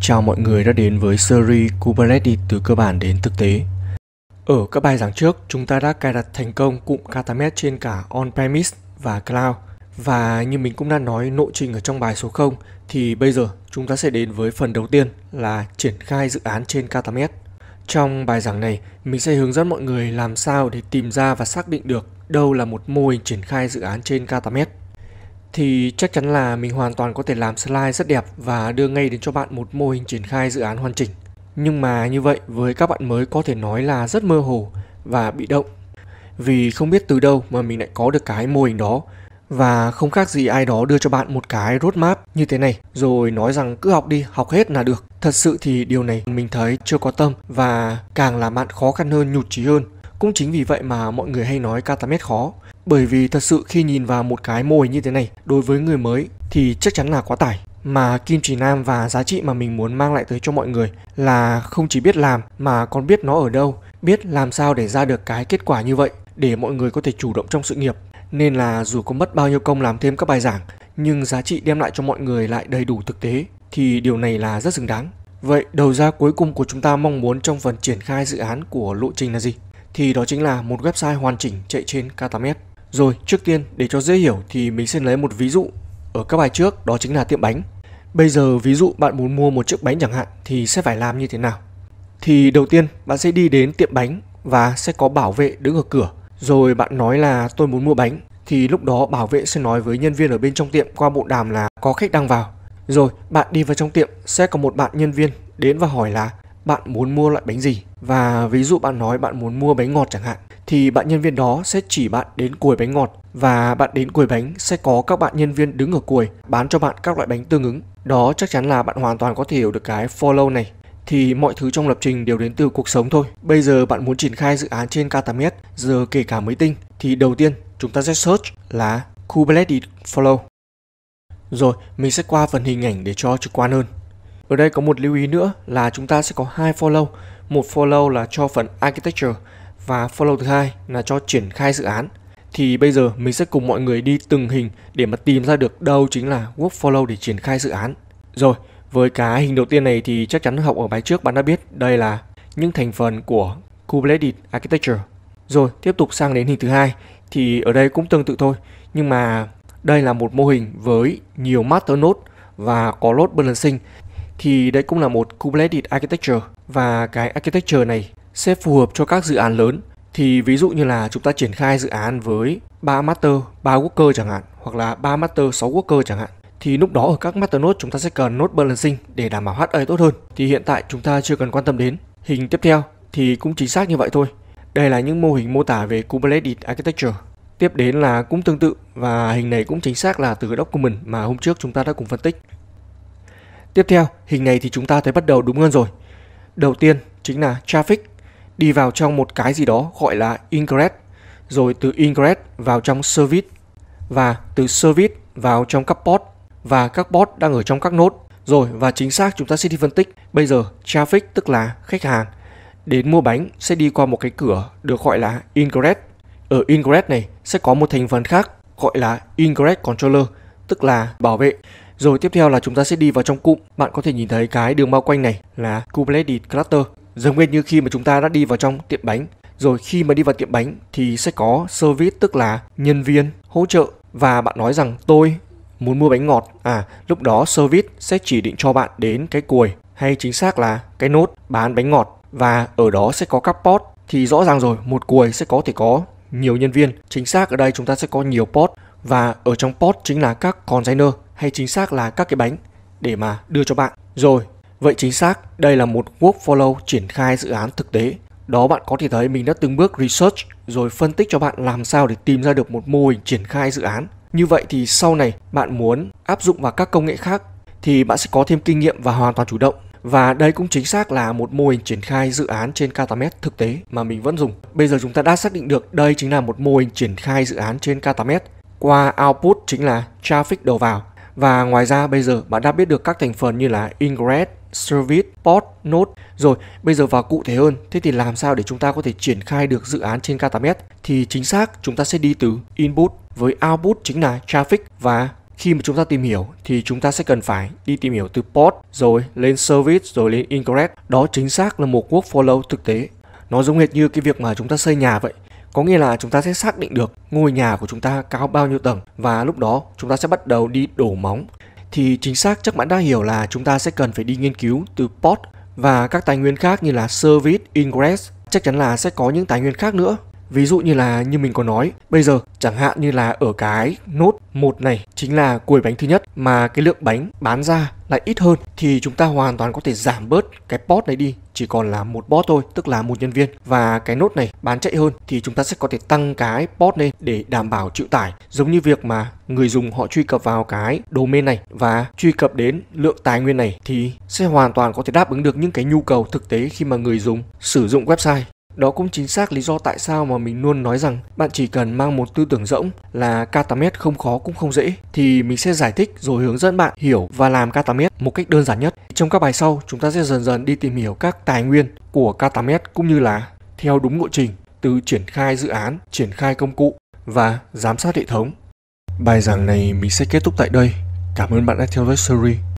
Chào mọi người đã đến với series Kubernetes từ cơ bản đến thực tế. Ở các bài giảng trước, chúng ta đã cài đặt thành công cụm Katamet trên cả on-premise và cloud. Và như mình cũng đã nói nội trình ở trong bài số 0 thì bây giờ chúng ta sẽ đến với phần đầu tiên là triển khai dự án trên Katamet. Trong bài giảng này, mình sẽ hướng dẫn mọi người làm sao để tìm ra và xác định được đâu là một mô hình triển khai dự án trên Katamet thì chắc chắn là mình hoàn toàn có thể làm slide rất đẹp và đưa ngay đến cho bạn một mô hình triển khai dự án hoàn chỉnh. Nhưng mà như vậy với các bạn mới có thể nói là rất mơ hồ và bị động. Vì không biết từ đâu mà mình lại có được cái mô hình đó và không khác gì ai đó đưa cho bạn một cái roadmap như thế này rồi nói rằng cứ học đi, học hết là được. Thật sự thì điều này mình thấy chưa có tâm và càng làm bạn khó khăn hơn, nhụt chí hơn cũng chính vì vậy mà mọi người hay nói Katamet khó. Bởi vì thật sự khi nhìn vào một cái mô hình như thế này đối với người mới thì chắc chắn là quá tải. Mà kim chỉ nam và giá trị mà mình muốn mang lại tới cho mọi người là không chỉ biết làm mà còn biết nó ở đâu, biết làm sao để ra được cái kết quả như vậy để mọi người có thể chủ động trong sự nghiệp. Nên là dù có mất bao nhiêu công làm thêm các bài giảng nhưng giá trị đem lại cho mọi người lại đầy đủ thực tế thì điều này là rất xứng đáng. Vậy đầu ra cuối cùng của chúng ta mong muốn trong phần triển khai dự án của lộ trình là gì? thì đó chính là một website hoàn chỉnh chạy trên k 8 Katamet. Rồi, trước tiên để cho dễ hiểu thì mình sẽ lấy một ví dụ ở các bài trước đó chính là tiệm bánh. Bây giờ ví dụ bạn muốn mua một chiếc bánh chẳng hạn thì sẽ phải làm như thế nào? Thì đầu tiên bạn sẽ đi đến tiệm bánh và sẽ có bảo vệ đứng ở cửa. Rồi bạn nói là tôi muốn mua bánh thì lúc đó bảo vệ sẽ nói với nhân viên ở bên trong tiệm qua bộ đàm là có khách đang vào. Rồi bạn đi vào trong tiệm sẽ có một bạn nhân viên đến và hỏi là bạn muốn mua loại bánh gì và ví dụ bạn nói bạn muốn mua bánh ngọt chẳng hạn thì bạn nhân viên đó sẽ chỉ bạn đến quầy bánh ngọt và bạn đến quầy bánh sẽ có các bạn nhân viên đứng ở quầy bán cho bạn các loại bánh tương ứng. Đó chắc chắn là bạn hoàn toàn có thể hiểu được cái follow này thì mọi thứ trong lập trình đều đến từ cuộc sống thôi. Bây giờ bạn muốn triển khai dự án trên Katamet, giờ kể cả mới tinh, thì đầu tiên chúng ta sẽ search là Kubernetes Follow. Rồi, mình sẽ qua phần hình ảnh để cho trực quan hơn. Ở đây có một lưu ý nữa là chúng ta sẽ có hai follow. Một follow là cho phần architecture và follow thứ hai là cho triển khai dự án. Thì bây giờ mình sẽ cùng mọi người đi từng hình để mà tìm ra được đâu chính là work follow để triển khai dự án. Rồi, với cái hình đầu tiên này thì chắc chắn học ở bài trước bạn đã biết đây là những thành phần của Kubernetes Architecture. Rồi, tiếp tục sang đến hình thứ hai thì ở đây cũng tương tự thôi, nhưng mà đây là một mô hình với nhiều master node và có load balancing thì đây cũng là một Kubernetes Architecture và cái architecture này sẽ phù hợp cho các dự án lớn thì ví dụ như là chúng ta triển khai dự án với 3 master, 3 worker chẳng hạn hoặc là 3 master, 6 worker chẳng hạn thì lúc đó ở các master node chúng ta sẽ cần node balancing để đảm bảo HA tốt hơn thì hiện tại chúng ta chưa cần quan tâm đến hình tiếp theo thì cũng chính xác như vậy thôi đây là những mô hình mô tả về Kubernetes Architecture Tiếp đến là cũng tương tự và hình này cũng chính xác là từ document mà hôm trước chúng ta đã cùng phân tích. Tiếp theo, hình này thì chúng ta thấy bắt đầu đúng hơn rồi. Đầu tiên chính là traffic đi vào trong một cái gì đó gọi là ingress, rồi từ ingress vào trong service và từ service vào trong các port và các port đang ở trong các node. Rồi và chính xác chúng ta sẽ đi phân tích bây giờ traffic tức là khách hàng đến mua bánh sẽ đi qua một cái cửa được gọi là ingress. Ở ingress này sẽ có một thành phần khác gọi là ingress controller tức là bảo vệ. Rồi tiếp theo là chúng ta sẽ đi vào trong cụm. Bạn có thể nhìn thấy cái đường bao quanh này là Kubernetes Cluster. Giống như khi mà chúng ta đã đi vào trong tiệm bánh. Rồi khi mà đi vào tiệm bánh thì sẽ có service tức là nhân viên hỗ trợ và bạn nói rằng tôi muốn mua bánh ngọt à lúc đó service sẽ chỉ định cho bạn đến cái cuồi hay chính xác là cái nốt bán bánh ngọt và ở đó sẽ có các pod thì rõ ràng rồi một cuồi sẽ có thể có nhiều nhân viên chính xác ở đây chúng ta sẽ có nhiều pod và ở trong pot chính là các container hay chính xác là các cái bánh để mà đưa cho bạn. Rồi, vậy chính xác đây là một workflow triển khai dự án thực tế. Đó bạn có thể thấy mình đã từng bước research rồi phân tích cho bạn làm sao để tìm ra được một mô hình triển khai dự án. Như vậy thì sau này bạn muốn áp dụng vào các công nghệ khác thì bạn sẽ có thêm kinh nghiệm và hoàn toàn chủ động. Và đây cũng chính xác là một mô hình triển khai dự án trên Katamet thực tế mà mình vẫn dùng. Bây giờ chúng ta đã xác định được đây chính là một mô hình triển khai dự án trên Katamet qua output chính là traffic đầu vào. Và ngoài ra bây giờ bạn đã biết được các thành phần như là ingress, service, port, node. Rồi, bây giờ vào cụ thể hơn, thế thì làm sao để chúng ta có thể triển khai được dự án trên K8S? Thì chính xác chúng ta sẽ đi từ input với output chính là traffic và khi mà chúng ta tìm hiểu thì chúng ta sẽ cần phải đi tìm hiểu từ port rồi lên service rồi lên ingress. Đó chính xác là một workflow thực tế. Nó giống hệt như cái việc mà chúng ta xây nhà vậy. Có nghĩa là chúng ta sẽ xác định được ngôi nhà của chúng ta cao bao nhiêu tầng và lúc đó chúng ta sẽ bắt đầu đi đổ móng. Thì chính xác chắc bạn đã hiểu là chúng ta sẽ cần phải đi nghiên cứu từ port và các tài nguyên khác như là service, ingress chắc chắn là sẽ có những tài nguyên khác nữa Ví dụ như là như mình có nói, bây giờ chẳng hạn như là ở cái nốt một này chính là cuối bánh thứ nhất mà cái lượng bánh bán ra lại ít hơn thì chúng ta hoàn toàn có thể giảm bớt cái pot này đi chỉ còn là một bot thôi tức là một nhân viên và cái nốt này bán chạy hơn thì chúng ta sẽ có thể tăng cái bot lên để đảm bảo chịu tải giống như việc mà người dùng họ truy cập vào cái domain này và truy cập đến lượng tài nguyên này thì sẽ hoàn toàn có thể đáp ứng được những cái nhu cầu thực tế khi mà người dùng sử dụng website đó cũng chính xác lý do tại sao mà mình luôn nói rằng bạn chỉ cần mang một tư tưởng rỗng là Katamet không khó cũng không dễ thì mình sẽ giải thích rồi hướng dẫn bạn hiểu và làm Katamet một cách đơn giản nhất. Trong các bài sau, chúng ta sẽ dần dần đi tìm hiểu các tài nguyên của Katamet cũng như là theo đúng lộ trình từ triển khai dự án, triển khai công cụ và giám sát hệ thống. Bài giảng này mình sẽ kết thúc tại đây. Cảm ơn bạn đã theo dõi series.